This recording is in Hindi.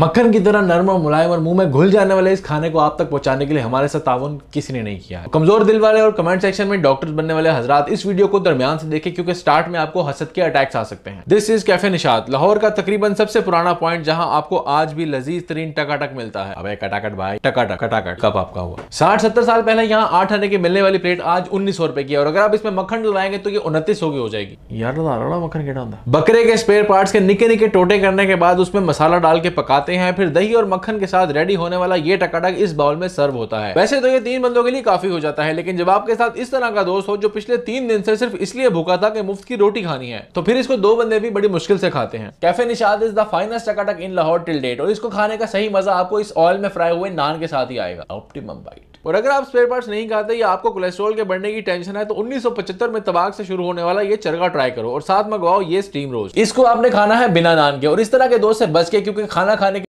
मक्खन की तरह नरम और मुलायम और मुंह में घुल जाने वाले इस खाने को आप तक पहुंचाने के लिए हमारे साथ तावन किसी ने नहीं किया कमजोर दिल वाले और कमेंट सेक्शन में डॉक्टर्स बनने वाले हजरात इस वीडियो को दरमियान से देखें क्योंकि स्टार्ट में आपको हसद के अटैक्स आ सकते हैं this is cafe Nishat Lahore का तकरीबन सबसे पुराना पॉइंट जहाँ आपको आज भी लजीज तरीन टकाटक मिलता है अब कटाकट भाई टकाटक कटाकट कब आपका हुआ साठ सत्तर साल पहले यहाँ आठ आने की मिलने वाली प्लेट आज उन्नीस सौ रुपए की और अगर आप इसमें मक्खन लगाएंगे तो ये उनतीस सौ की हो जाएगी यार तो मक्खन केटा बकरे के स्पेयर पार्ट के निके निके टोटे करने के बाद उसमें मसाला डाल के पका खाते हैं फिर दही और मक्खन के साथ रेडी होने वाला ये टकाटक इस बाउल में सर्व होता है वैसे तो ये तीन बंदों के लिए काफी हो जाता है लेकिन जब आपके साथ इस तरह का दोस्त हो जो पिछले तीन दिन से सिर्फ इसलिए भूखा था कि मुफ्त की रोटी खानी है तो फिर इसको दो बंदे भी बड़ी मुश्किल से खाते हैं cafe Nishat is the finest takatak in Lahore till date और इसको खाने का सही मजा आपको इस ऑयल में फ्राई हुए नान के साथ ही आएगा ऑप्टिमम बाइट और अगर आप स्पेयर पार्ट्स नहीं खाते या आपको कोलेस्ट्रॉल के बढ़ने की टेंशन है तो 1975 में तबाक से शुरू होने वाला ये चरगा ट्राई करो और साथ मंगवाओ ये स्टीम रोज इसको आपने खाना है बिना नान के और इस तरह के दोस्त से बच के क्योंकि खाना खाने